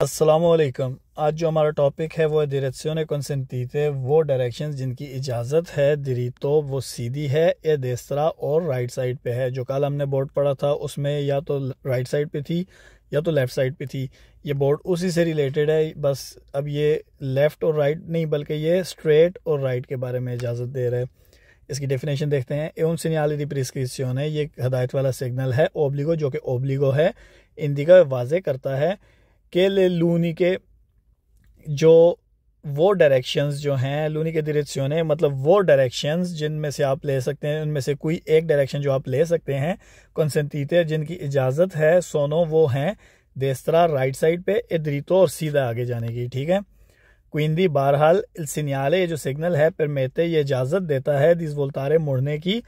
असलकम आज जो हमारा टॉपिक है वो है डिरेक्सियों कंसेंटीते वो डायरेक्शन जिनकी इजाज़त है दिरी तो वो सीधी है या देस्तरा और राइट साइड पे है जो कल हमने बोर्ड पढ़ा था उसमें या तो राइट साइड पे थी या तो लेफ़्ट साइड पे थी ये बोर्ड उसी से रिलेटेड है बस अब ये लेफ़्ट और राइट नहीं बल्कि ये स्ट्रेट और राइट के बारे में इजाज़त दे रहा है इसकी डेफिनेशन देखते हैं एवं उन दी प्रिस्क्रिप्शन है ये हदायत वाला सिग्नल है ओब्लिगो जो कि ओब्लिगो है इंदिगा वाजे करता है कि लूनी के जो वो डायरेक्शंस जो हैं लूनी के दिरेक्शन है मतलब वो डायरेक्शंस जिनमें से आप ले सकते हैं उनमें से कोई एक डायरेक्शन जो आप ले सकते हैं कंसनतीते जिनकी इजाज़त है सोनो वो हैं देस्तरा राइट साइड पे तो और सीधा आगे जाने की ठीक है क्विंदी बहरहाल सिनियाले ये जो सिग्नल है परमेते ये इजाजत देता है दिस वोल्तारे मुड़ने की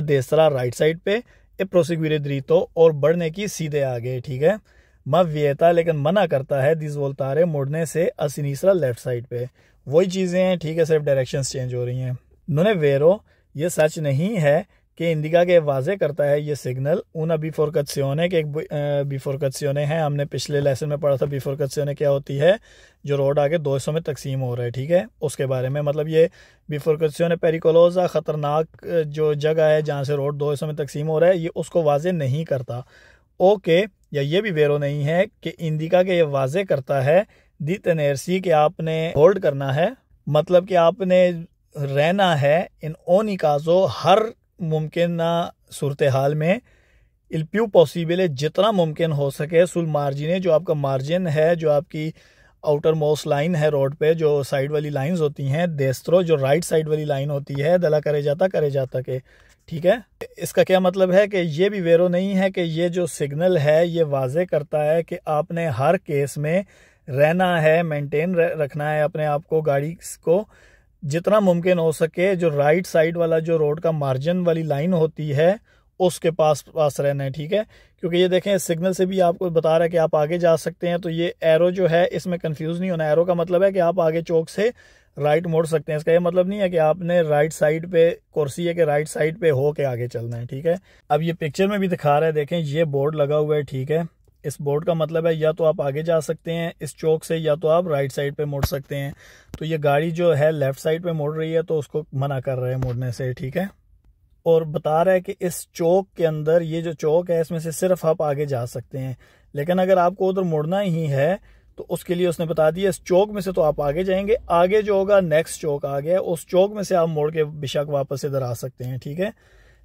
अदेसरा राइट साइड पे ए प्रोसिग्यूरे द्रीतो और बढ़ने की सीधे आगे ठीक है मवियता लेकिन मना करता है दिस वोल्तारे मुड़ने से असिनीसरा लेफ्ट साइड पे वही चीज़ें हैं ठीक है सिर्फ डायरेक्शन चेंज हो रही हैं नुने वेरो ये सच नहीं है कि इंडिका के वाजे करता है ये सिग्नल ऊना बिफोरकत्सियोने के एक बिफोरकत्सियोने है हमने पिछले लेसन में पढ़ा था बिफोरकत्सियोने क्या होती है जो रोड आगे 200 में तकसीम हो रहा है ठीक है उसके बारे में मतलब ये बिफोरकत्सियोने पेरिकोलोजा ख़तरनाक जो जगह है जहाँ से रोड सौ में तकसीम हो रहा है ये उसको वाजे नहीं करता ओके या ये भी वेरो नहीं है कि इंडिका के ये वाजे करता है दी तनेरसी के आपने होल्ड करना है मतलब कि आपने रहना है इन ओनिकाजो हर मुमकिन सूरत हाल में इल्प्यू पॉसिबल है जितना मुमकिन हो सके सुल मार्जिन है जो आपका मार्जिन है जो आपकी आउटर मोस्ट लाइन है रोड पे जो साइड वाली लाइंस होती हैं देस्त्रो जो राइट साइड वाली लाइन होती है दला करे जाता करे जाता के ठीक है इसका क्या मतलब है कि ये भी वेरो नहीं है कि ये जो सिग्नल है ये वाजे करता है कि आपने हर केस में रहना है मेंटेन रखना है अपने आप को गाड़ी को जितना मुमकिन हो सके जो राइट साइड वाला जो रोड का मार्जिन वाली लाइन होती है उसके पास पास रहना है ठीक है क्योंकि ये देखें सिग्नल से भी आपको बता रहा है कि आप आगे जा सकते हैं तो ये एरो जो है इसमें कंफ्यूज नहीं होना एरो का मतलब है कि आप आगे चौक से राइट मोड़ सकते हैं इसका ये मतलब नहीं है कि आपने राइट साइड पे कुर्सी है कि राइट साइड पे हो के आगे चलना है ठीक है अब ये पिक्चर में भी दिखा रहा है देखें ये बोर्ड लगा हुआ है ठीक है इस बोर्ड का मतलब है या तो आप आगे जा सकते हैं इस चौक से या तो आप राइट साइड पे मुड़ सकते हैं तो ये गाड़ी जो है लेफ्ट साइड पे मुड़ रही है तो उसको मना कर रहे हैं मुड़ने से ठीक है और बता रहा है कि इस चौक के अंदर ये जो चौक है इसमें से सिर्फ आप आगे जा सकते हैं लेकिन अगर आपको उधर मुड़ना ही है तो उसके लिए उसने बता दिया इस चौक में से तो आप आगे जाएंगे आगे जो होगा नेक्स्ट चौक आ गया उस चौक में से आप मोड़ के बेशक वापस इधर आ सकते हैं ठीक है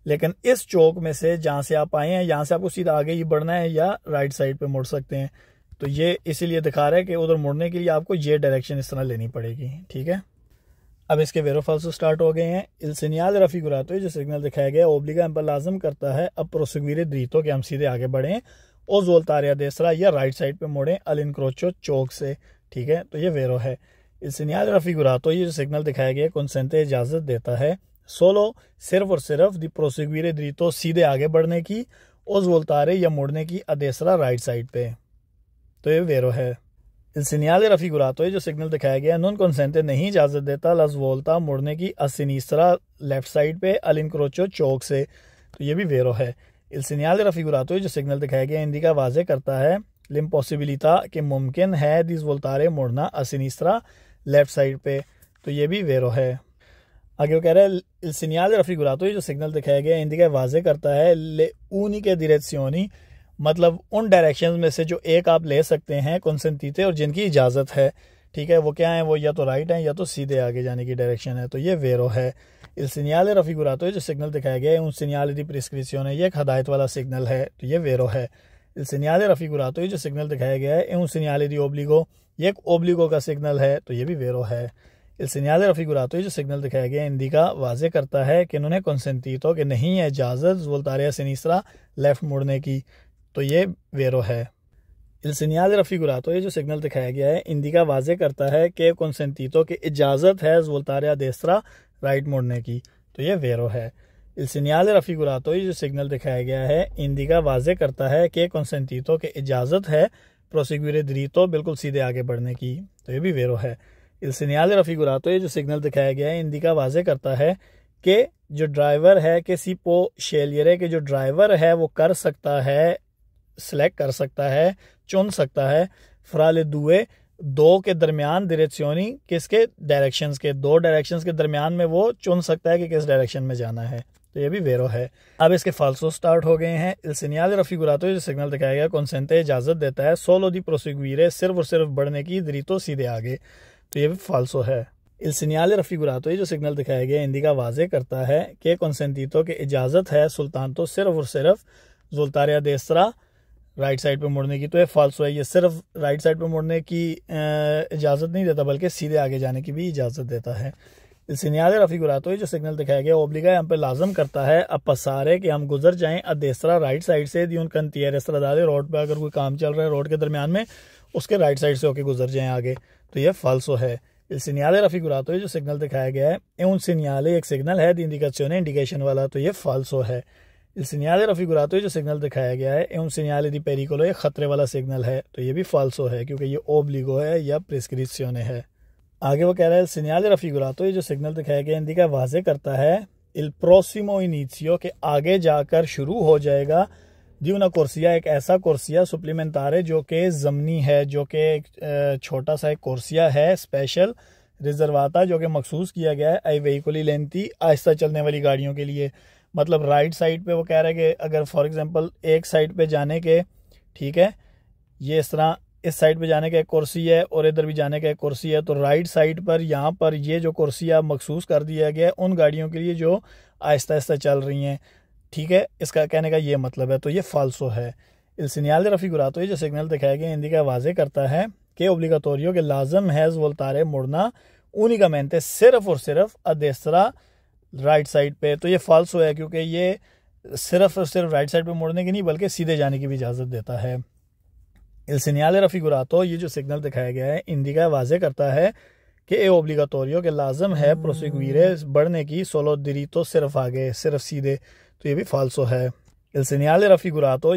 लेकिन इस चौक में से जहाँ से आप आए हैं यहाँ से आपको सीधा आगे ही बढ़ना है या राइट साइड पे मुड़ सकते हैं तो ये इसीलिए दिखा रहा है कि उधर मुड़ने के लिए आपको ये डायरेक्शन इस तरह लेनी पड़ेगी ठीक है अब इसके वेरो फॉल्स स्टार्ट हो गए हैं इल्सनियाल रफ़ी गुरातो जो सिग्नल दिखाया गया ओबलीगा एम्पल लाजम करता है अब प्रोसगवीरे द्रीतो के हम सीधे आगे बढ़ें और तारिया देसरा या राइट साइड पे मुड़ें अल इनक्रोचो चौक से ठीक है तो ये वेरो है इल्सनियाल रफ़ी गुरातो ये जो सिग्नल दिखाया गया कौनसेंते इजाज़त देता है सोलो सिर्फ और सिर्फ दी प्रोसिग्वीरे तो सीधे आगे बढ़ने की उस जोलतारे या मुड़ने की अदेसरा राइट साइड पे तो ये वेरो है इसनियाल रफी गुरातो जो सिग्नल दिखाया गया नॉन कंसेंटे नहीं इजाजत देता लज वोलता मुड़ने की असिनीसरा लेफ्ट साइड पे अल इनक्रोचो चौक से तो ये भी वेरो है इसनियाल रफी गुरातो जो सिग्नल दिखाया गया का वाजे करता है लिम पॉसिबिलिता कि मुमकिन है दिस वोल्तारे मुड़ना असिनीसरा लेफ्ट साइड पे तो ये भी वेरो है आगे वो कह रहे हैं सिनियाल रफी गुलातो ये जो सिग्नल दिखाया गया है इंदिका वाजे करता है ले ऊनी के दिरेक्सियोनी मतलब उन डायरेक्शंस में से जो एक आप ले सकते हैं कौनसनतीते और जिनकी इजाज़त है ठीक है वो क्या है वो या तो राइट है या तो सीधे आगे जाने की डायरेक्शन है तो ये वेरो है इल सिनियाल रफी गुरातो जो सिग्नल दिखाया गया है उन सिनियाल दी प्रिस्क्रिप्शन है ये एक हदायत वाला सिग्नल है तो ये वेरो है इल सिनियाल रफी गुरातो जो सिग्नल दिखाया गया है उन सिनियाल दी ओब्लिगो ये एक ओब्लिगो का सिग्नल है तो ये भी वेरो है El señal रफीकुरातो जो सिग्नल दिखाया गया इंडिका वाजे करता है कि उन्होंने कंसनतीतो के नहीं है इजाज़त जुल्तारिया सिनीसरा लेफ़्ट मुड़ने की तो ये वेरो है इल सिनियाज रफीकुरातो जो सिग्नल दिखाया गया है का वाजे करता है कि कंसनतीतो की इजाज़त है जुल्तारिया देसरा राइट मुड़ने की तो ये वेरो है इल्सिनियाल रफीकुरातो जो सिग्नल दिखाया गया है का वाजे करता है कि कंसनतीतो के इजाज़त है प्रोसिग्यूर दरीतो बिल्कुल सीधे आगे बढ़ने की तो ये भी वेरो है इल सिनियाल रफीगुरातो ये जो सिग्नल दिखाया गया है इंदिका वाजे करता है कि जो ड्राइवर है किसी पो शेलियरे के जो ड्राइवर है वो कर सकता है सिलेक्ट कर सकता है चुन सकता है फ्राल दुए दो के दरमियान दिरेक्सियोनी किसके डायरेक्शंस के दो डायरेक्शंस के दरमियान में वो चुन सकता है कि किस डायरेक्शन में जाना है तो ये भी वेरो है अब इसके फालसो स्टार्ट हो गए हैं इलसिनियाल रफी गुरातो जो सिग्नल दिखाया गया कौनसेंते इजाजत देता है सोलो दी प्रोसिगुरे सिर्फ और सिर्फ बढ़ने की दरी तो सीधे आगे तो ये भी फालसो है इल्सिनियाले सिनियाल ये जो सिग्नल दिखाया गया इंदिका वाजे करता है कि कॉन्सेंतीतो की इजाज़त है सुल्तान तो सिर्फ और सिर्फ जुल्तारिया देसरा राइट साइड पे मुड़ने की तो ये फालसो है ये सिर्फ राइट साइड पे मुड़ने की इजाज़त नहीं देता बल्कि सीधे आगे जाने की भी इजाज़त देता है इल्सिनियाले रफ़ी गुरातो जो सिग्नल दिखाया गया ओब्लिगा हम पे लाजम करता है अब पसारे कि हम गुजर जाए अदेसरा राइट साइड से दियून कन रोड पे अगर कोई काम चल रहा है रोड के दरमियान में उसके राइट साइड से होके गुजर जाएं आगे तो ये फालसो है Il segnale raffigurato है जो सिग्नल दिखाया गया है ए उन एक सिग्नल है दी इंडिकेशन इंडिकेशन वाला तो ये फालसो है Il segnale raffigurato है जो सिग्नल दिखाया गया है ए उन सिग्नाले दी पेरिकोलो ये खतरे वाला सिग्नल है तो ये भी फालसो है क्योंकि ये ओब्लिगो है या प्रिस्क्रिप्सियोन है आगे वो कह रहा है सिग्नाले राफिगुरातो ये जो सिग्नल दिखाया गया इंडिका वाजे करता है इल प्रोसिमो इनिशियो के आगे जाकर शुरू हो जाएगा जी कुर्सिया एक ऐसा कुर्सिया सुप्लीमेंतार है जो कि ज़मनी है जो कि एक छोटा सा एक कुर्सिया है स्पेशल रिजर्वाता जो कि मखसूस किया गया है आई वहीकुली लेंथी आहिस्ता चलने वाली गाड़ियों के लिए मतलब राइट साइड पे वो कह रहे हैं कि अगर फॉर एग्जांपल एक साइड पे जाने के ठीक है ये इस तरह इस साइड पे जाने का एक कुर्सी है और इधर भी जाने का एक कुर्सी है तो राइट साइड पर यहाँ पर ये जो कुर्सियाँ मखसूस कर दिया गया है उन गाड़ियों के लिए जो आहिस्ता आहिस्ता चल रही हैं ठीक है इसका कहने का ये मतलब है तो ये फालसो है Il segnale raffigurato ये जो सिग्नल दिखाया गया हिंदी का वाजे करता है कि ओब्लिगातोरियो के लाजम हैज तारे मुड़ना का उनिकamente सिर्फ और सिर्फ अदेसरा राइट साइड पे तो ये फालसो है क्योंकि ये सिर्फ और सिर्फ राइट साइड पे मुड़ने की नहीं बल्कि सीधे जाने की भी इजाज़त देता है इल्सिनियाल तो ये जो सिग्नल दिखाया गया है का वाजे करता है कि ए ओब्लिगातोरियो के लाजम है प्रोसिक्यूरे बढ़ने की सोलो दिरी तो सिर्फ आगे सिर्फ सीधे तो ये भी फालसो है इल्सनियाल रफ़ी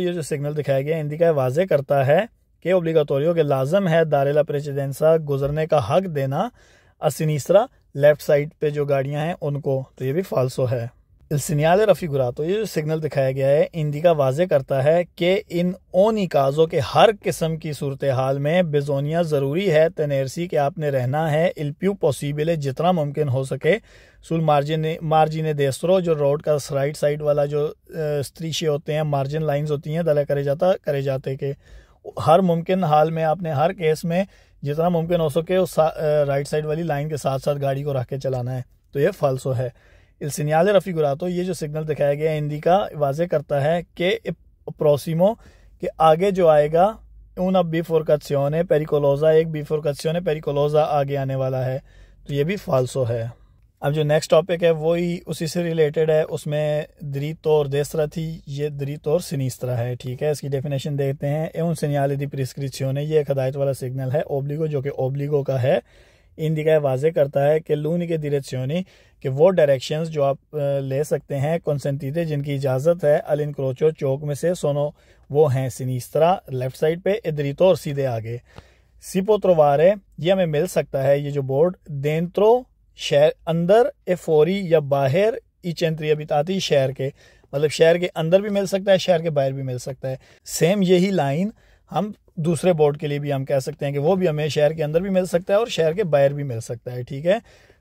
ये जो सिग्नल दिखाया गया इंदिका वाज करता है कि ओब्लिगातोरियो के लाजम है दारेला प्रेसिडेंसा गुजरने का हक देना असिनीसरा लेफ्ट साइड पे जो गाड़ियां हैं उनको तो ये भी फालसो है सिनियाल रफ़ी तो ये जो सिग्नल दिखाया गया है इंडिका वाजह करता है कि इन ओन इकाज़ों के हर किस्म की सूरत हाल में बेजोनिया ज़रूरी है तनेरसी के आपने रहना है इल्प्यू पॉसिबल है जितना मुमकिन हो सके सुल मार्जिन मार्जिन देसरो जो रोड का राइट साइड वाला जो स्त्रीशे होते हैं मार्जिन लाइन्स होती हैं दला करे जाता करे जाते के हर मुमकिन हाल में आपने हर केस में जितना मुमकिन हो सके उस राइट साइड वाली लाइन के साथ साथ गाड़ी को रख के चलाना है तो ये फालसो है इल इल्सिनियाल रफ़ीगुरातो ये जो सिग्नल दिखाया गया है हिंदी का वाजह करता है कि प्रोसीमो के आगे जो आएगा उन अब बी फोरकत्सियों पेरिकोलोजा एक बी फोरकत्सियों पेरिकोलोजा आगे आने वाला है तो ये भी फालसो है अब जो नेक्स्ट टॉपिक है वो ही उसी से रिलेटेड है उसमें द्रीत और देसरा थी ये द्रीत और सिनीस्तरा है ठीक है इसकी डेफिनेशन देखते हैं एवं सिनियाल दी प्रिस्क्रिप्सियों ये एक हदायत वाला सिग्नल है ओब्लिगो जो कि ओब्लिगो का है इन वाजे करता है कि लून के दिरत सियोनी कि वो डायरेक्शंस जो आप ले सकते हैं कंसनट्रेटेड जिनकी इजाज़त है अल इनक्रोचो चौक में से सोनो वो हैं सिनीस्तरा लेफ्ट साइड पे तो और सीधे आगे सिपोत्रोवारे ये हमें मिल सकता है ये जो बोर्ड देंत्रो शहर अंदर एफोरी या बाहर इचेंत्री अबिताती शहर के मतलब शहर के अंदर भी मिल सकता है शहर के बाहर भी मिल सकता है सेम यही लाइन हम दूसरे बोर्ड के लिए भी हम कह सकते हैं कि वो भी हमें शहर के अंदर भी मिल सकता है और शहर के बाहर भी मिल सकता है ठीक है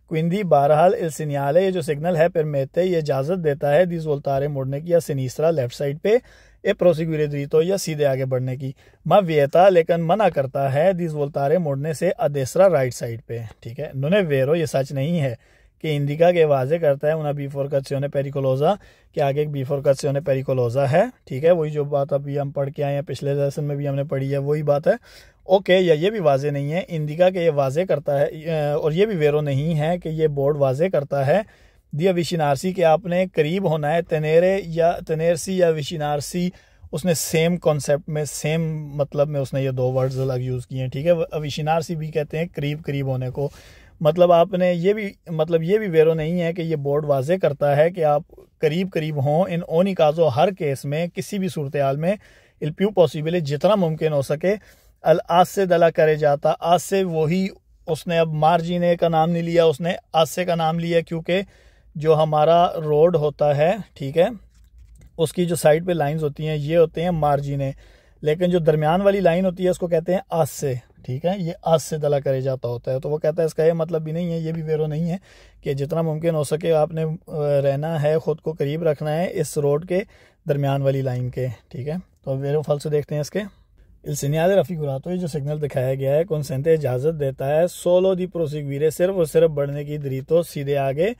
क्विंदी बहरहाल इल ये जो सिग्नल है मेते ये इजाज़त देता है दिस वोल्तारे मोड़ने की या सिनीसरा लेफ्ट साइड पे ए प्रोसिक्यूरे तो या सीधे आगे बढ़ने की मैं वेता लेकिन मना करता है दिस वोल्तारे मोड़ने से अदेसरा राइट साइड पे ठीक है नुने वेरो ये सच नहीं है कि इंडिका के वाजे करता है उन्हें बीफोरकसियों पेरिकोलोजा के आगे एक उन्हें पेरिकोलोजा है ठीक है वही जो बात अभी हम पढ़ के आए हैं पिछले लेसन में भी हमने पढ़ी है वही बात है ओके या ये भी वाजे नहीं है इंडिका के ये वाजे करता है और ये भी वेरो नहीं है कि ये बोर्ड वाजे करता है दिया विशिनारसी के आपने करीब होना है तनेरे या तनेरसी या विशिनारसी उसने सेम कॉन्सेप्ट में सेम मतलब में उसने ये दो वर्ड्स अलग यूज़ किए हैं ठीक है अविशिनारसी भी कहते हैं करीब करीब होने को मतलब आपने ये भी मतलब ये भी वेरो नहीं है कि ये बोर्ड वाजे करता है कि आप करीब करीब हों इन ओनी काजो हर केस में किसी भी सूरत हाल में इल्प्यू प्यू पॉसिबल जितना मुमकिन हो सके अल आज से दला करे जाता आज से वही उसने अब मार्जिने का नाम नहीं लिया उसने आज से का नाम लिया क्योंकि जो हमारा रोड होता है ठीक है उसकी जो साइड पे लाइंस होती हैं ये होते हैं मार्जिने लेकिन जो दरमियान वाली लाइन होती है उसको कहते हैं आज से ठीक है ये आज से दला करे जाता होता है तो वो कहता है इसका ये मतलब भी नहीं है ये भी वेरो नहीं है कि जितना मुमकिन हो सके आपने रहना है ख़ुद को करीब रखना है इस रोड के दरमियान वाली लाइन के ठीक है तो वेरो से देखते हैं इसके इल्सिनियाद रफ़ी गुरातो ये जो सिग्नल दिखाया गया है कौन कौनसेंते इजाज़त देता है सोलो दी प्रोसिगवीरे सिर्फ और सिर्फ बढ़ने की दरी तो सीधे आगे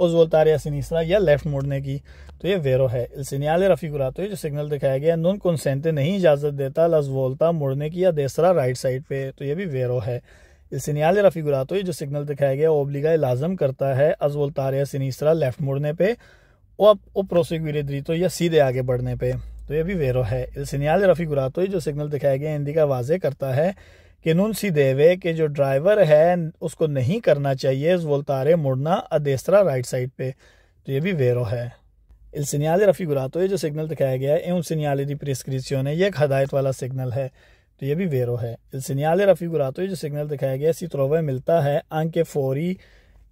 ओजोलतार या सिनीसरा या लेफ्ट मोड़ने की तो ये वेरो है इल्सिनियाल ये जो सिग्नल दिखाया गया नुन कुनसेंते नहीं इजाज़त देता लजवोलता मुड़ने की या देसरा राइट साइड पे तो ये भी वेरो है इल्सिनियाल ये जो सिग्नल दिखाया गया ओबलीगा लाजम करता है अजवोलतार या सिनीसरा लेफ्ट मुड़ने पर प्रोसिग्विरे तो या सीधे आगे बढ़ने पर तो ये भी वेरो है इल्सिनियाल ये जो सिग्नल दिखाया गया हिंदी का वाजे करता है किनुन सी देवे के जो ड्राइवर है उसको नहीं करना चाहिए वोल्तारे मुड़ना अदेसरा राइट साइड पे तो ये भी वेरो है इल सिनियाले रफ़ीगुरातो ये जो सिग्नल दिखाया गया है एवं सिनियाले दी प्रिस्क्रिप्शन है ये एक हदायत वाला सिग्नल है तो ये भी वेरो है इल सिनियाले रफ़ीगुरातो ये जो सिग्नल दिखाया गया है सी त्रोवे मिलता है आंके फोरी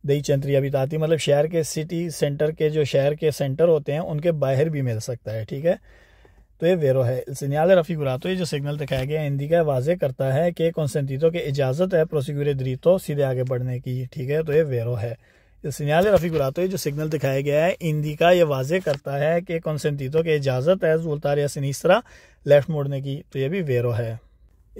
दई अभी ताती मतलब शहर के सिटी सेंटर के जो शहर के सेंटर होते हैं उनके बाहर भी मिल सकता है ठीक है तो ये वेरो है el señal raffigurato ये जो सिग्नल दिखाया गया हिंदी का वाजे करता है कि कॉन्सेंटीटो की इजाजत है प्रोसिक्यूरे द्रीतो सीधे आगे बढ़ने की ठीक है तो ये वेरो है सिनियाल रफीकुरातो ये जो सिग्नल दिखाया गया है इंदी का ये वाजे करता है कि कॉन्सेंटीटो की इजाजत है जोलतार या सिनीसरा लेफ्ट मोड़ने की तो ये भी वेरो है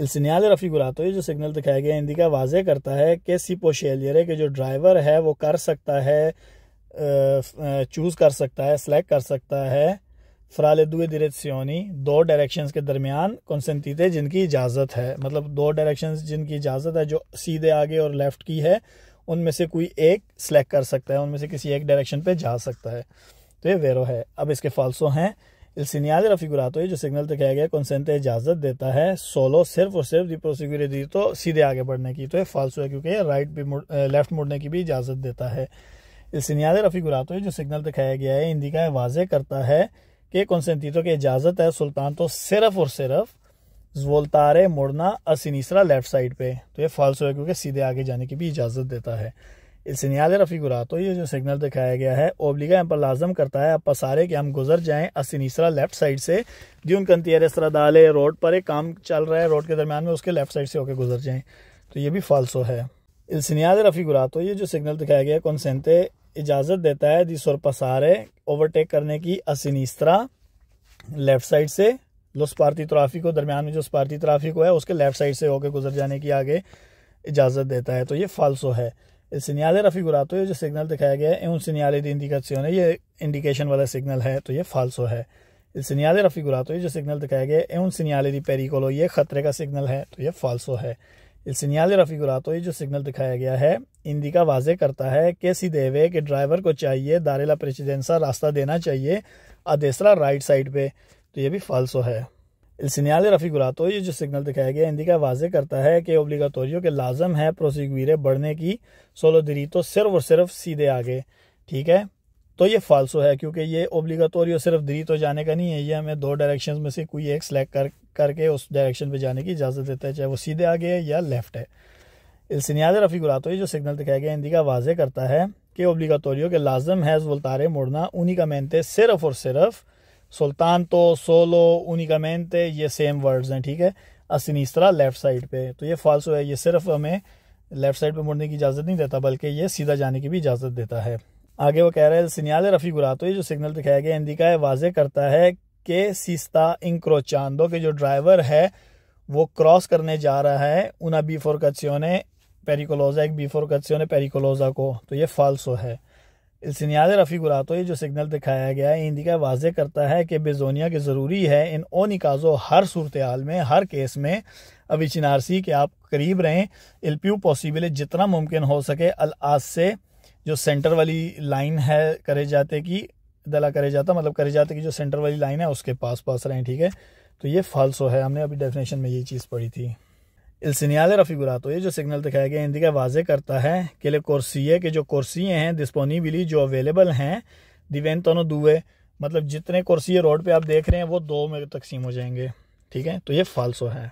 इल्सिनियाल रफीकुरातो ये जो सिग्नल दिखाया गया है इंदी का वाजे करता है कि सिपो शेलियरे के जो ड्राइवर है वो कर सकता है चूज़ कर सकता है सेलेक्ट कर सकता है फ्रा दुए दिरेसियोनी दो डायरेक्शन के दरमियान कॉन्सेंती जिनकी इजाज़त है मतलब दो डायरेक्शन जिनकी इजाज़त है जो सीधे आगे और लेफ्ट की है उनमें से कोई एक सिलेक्ट कर सकता है उनमें से किसी एक डायरेक्शन पे जा सकता है तो ये वेरो है अब इसके फालसो हैं इल्सिनियाज रफिगुरातो जो सिग्नल तो कहा गया कॉन्सेंट इजाज़त देता है सोलो सिर्फ और सिर्फ प्रोसिक्यूरे दी तो सीधे आगे बढ़ने की तो ये फालसो है क्योंकि ये राइट भी मुड़ लेफ्ट मुड़ने की भी इजाज़त देता है इल्सिनियाज रफिगुरातो जो सिग्नल दिखाया गया है का वाजे करता है के कंसेंटीटो तो की इजाजत है सुल्तान तो सिर्फ और सिर्फ जोलतारे मुड़ना असिनीसरा लेफ्ट साइड पे तो ये फॉल्स है क्योंकि सीधे आगे जाने की भी इजाज़त देता है इसनियाल रफ़ी गुरा तो ये जो सिग्नल दिखाया गया है ओबलीगा यहाँ पर लाजम करता है अब पसारे कि हम गुजर जाएं असिनीसरा लेफ्ट साइड से दून कंतियर इस दाले रोड पर एक काम चल रहा है रोड के दरमियान में उसके लेफ्ट साइड से होकर गुजर जाएं तो ये भी फालसो है इसनियाल रफ़ी गुरा तो ये जो सिग्नल दिखाया गया है कौनसेंते इजाज़त देता है दिस और पसारे ओवरटेक करने की असिनिस्तरा लेफ्ट साइड से जो स्पारती ट्राफिक को दरमियान में जो स्पारती ट्राफिक है उसके लेफ्ट साइड से होकर गुजर जाने की आगे इजाज़त देता है तो ये फालसो है सिनियाले रफ़ी गुरातो ये जो सिग्नल दिखाया गया है उन सिनियाले दी इंडिकेशन है ये इंडिकेशन वाला सिग्नल है तो ये फालसो है सिनियाले रफ़ी गुरातो ये जो सिग्नल दिखाया गया है उन सिनियाले दी पेरिकोलो ये खतरे का सिग्नल है तो ये फालसो है सिनियाले रफ़ी गुरातो ये जो सिग्नल दिखाया गया है इंदिका वाजे करता है कि सिदेवे के ड्राइवर को चाहिए दारेला प्रेसिडेंसा रास्ता देना चाहिए अदेसरा राइट साइड पे तो ये भी फालसो है सिनियाले रफी गुरातो ये जो सिग्नल दिखाया गया इंदिका वाजे करता है कि ओब्लिगातोरियो के लाजम है प्रोसिगवीरे बढ़ने की सोलो दिरी तो सिर्फ और सिर्फ सीधे आगे ठीक है तो ये फालसो है क्योंकि ये ओब्लिगातोरियो सिर्फ दिरी तो जाने का नहीं है ये हमें दो डायरेक्शन में से कोई एक सिलेक्ट कर करके उस डायरेक्शन पर जाने की इजाज़त देता है चाहे वो सीधे आगे है या लेफ्ट है इल्सनियाज रफ़ी गुरातोई जो सिग्नल दिखाया गया हिंदी का वाजे करता है कि ओब्लिगातोरियो के लाजम हैज़ वलतारे मुड़ना उनिकामेंते सिर्फ और सिर्फ सुल्तान तो सोलो उनिकामेंते ये सेम वर्ड्स हैं ठीक है असिनीस्तरा लेफ़्ट साइड पे तो ये फालसो है ये सिर्फ हमें लेफ़्ट साइड पे मुड़ने की इजाज़त नहीं देता बल्कि ये सीधा जाने की भी इजाज़त देता है आगे वो कह रहे है सिनियाल रफ़ी गुरातोई जो सिग्नल दिखाया गया हिंदी का है वाजह करता है कि सीस्ता इंक्रोचांदो के जो ड्राइवर है वो क्रॉस करने जा रहा है उना ने पेरिकोलोजा एक बीफोरकसियो ने पेरिकोलोजा को तो ये फालसो है इल्सनियाज रफ़ी गुरातो ये जो सिग्नल दिखाया गया है इंडिका वाजे करता है कि बेजोनिया के ज़रूरी है इन ओ निकाजो हर सूरत हाल में हर केस में चिनारसी के आप करीब रहें एलपीयू पॉसिबल जितना मुमकिन हो सके अल आज से जो सेंटर वाली लाइन है करे जाते की दला करे जाता मतलब करे जाते की जो सेंटर वाली लाइन है उसके पास पास रहें ठीक है तो ये फालसो है हमने अभी डेफिनेशन में ये चीज़ पढ़ी थी इल सिनियाले रफिगुरातो ये जो सिग्नल दिखाया गया इंदिका वाजे करता है के लिए कुर्सिये के जो कुर्सियाँ हैं डिस्पोनिबली जो अवेलेबल हैं दिवेंतनो दुए मतलब जितने कुर्सिये रोड पे आप देख रहे हैं वो दो में तकसीम हो जाएंगे ठीक है तो ये फालसो है